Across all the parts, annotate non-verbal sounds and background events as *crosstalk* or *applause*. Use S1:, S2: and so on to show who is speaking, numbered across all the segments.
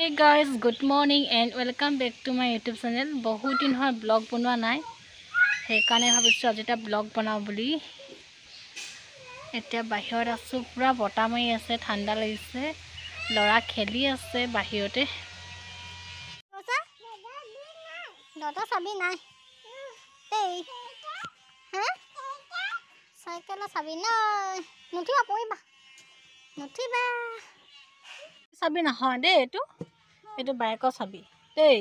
S1: Hey guys, good morning and welcome back to my YouTube channel. বহুত দিন হয় blog বনোৱা নাই সেইকাৰণে ভাবিছোঁ আজি এটা ব্লগ বনাওঁ বুলি এতিয়া বাহিৰত আছোঁ পূৰা বতাহ মাৰি আছে ঠাণ্ডা লাগিছে ল'ৰা খেলি আছে বাহিৰতে চাবি নাই এই চাইকেলৰ চাবি নাই নুঠিবা পৰিবা নুঠিবা চাবি নহয় দেই এইটো এইটো বাইকৰ চাবি দেই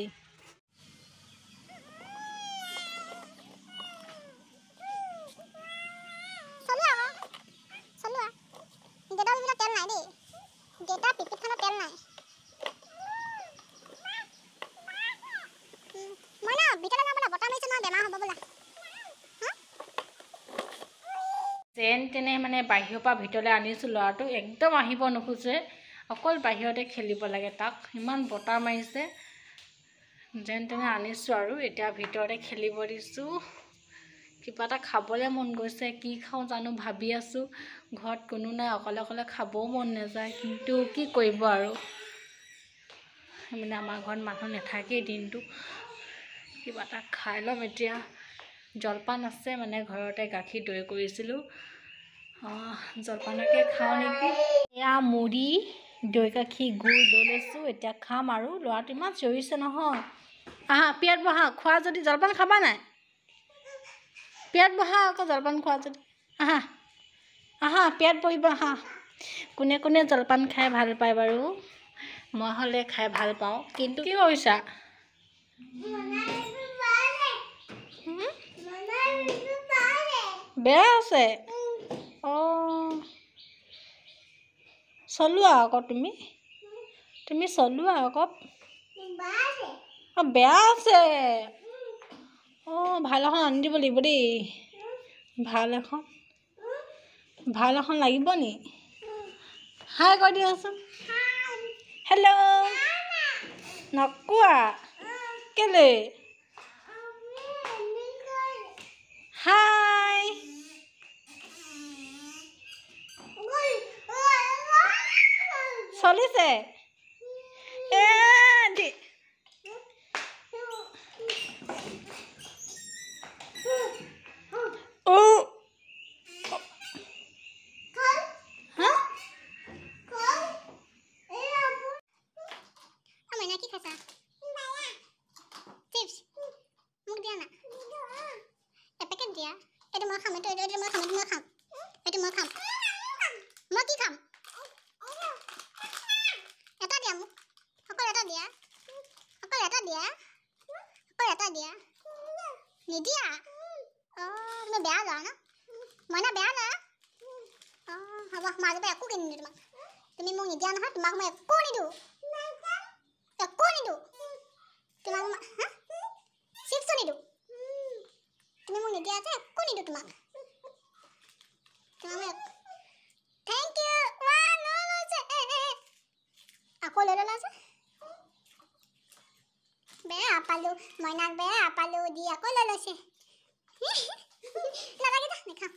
S1: যেন তেনে মানে বাহিৰৰ পৰা ভিতৰলৈ আনিছোঁ ল'ৰাটো একদম আহিব নোখোজে অকল বাহিৰতে খেলিব লাগে তাক ইমান বতাহ মাৰিছে যেন তেনে আনিছোঁ আৰু এতিয়া ভিতৰতে খেলিব দিছোঁ কিবা এটা খাবলৈ মন গৈছে কি খাওঁ জানো ভাবি আছোঁ ঘৰত কোনো নাই অকলে অকলে খাবও মন নাযায় কিন্তু কি কৰিব আৰু মানে আমাৰ ঘৰত মানুহ নাথাকেই দিনটো কিবা এটা খাই ল'ম এতিয়া জলপান আছে মানে ঘৰতে গাখীৰ দৈ কৰিছিলোঁ জলপানকে খাওঁ নেকি এয়া মুড়ি দৈ গাখীৰ গুৰ দৈ লৈছোঁ এতিয়া খাম আৰু ল'ৰাটো ইমান চৰিছে নহয় আহা পিয়াত বহা খোৱা যদি জলপান খাবা নাই পিয়াত বহা আকৌ জলপান খোৱা যদি আহা আহা পিয়াত বহিব আহা কোনে কোনে জলপান খাই ভাল পায় বাৰু মই হ'লে খাই ভাল পাওঁ কিন্তু কি কৰিছা বেয়া আছে অঁ চলোৱা আকৌ তুমি তুমি চলোৱা আকৌ অঁ বেয়া আছে অঁ ভাল এখন আনি দিব লাগিব দেই ভাল এখন ভাল এখন লাগিব নি হাই কৈ দিয়াচোন হেল্ল' নকোৱা কেলৈ হাই চলিছে এইটো
S2: মই খাম এইটো এইটো এইটো মই খাম এইটো মই খাম এইটো মই খাম মই কি খাম ಆಗಿದ್ಯಾ ನಿಜಯಾ ನಿಮ್ಮ ಬ್ಯಾಗ ಮನ ಬ್ಯಾನ ಅವ ಮಾಗ ಬೈ ಅಕ್ಕೂಗೆ ನಿಡ ಮಗ তুমি মোক নিদিয়া নহয় তোমাক মই একো নিদিওঁ একো নিদিওঁ তোমাক মই হা চিপছো নিদিওঁ তুমি মোক নিদিয়া যে একো নিদিওঁ তোমাক তোমাক মই পালোঁ মইনাক বেয়া পালোঁ দি আকৌ লৈ লৈছে *laughs* নাথাকিবা নেখাওঁ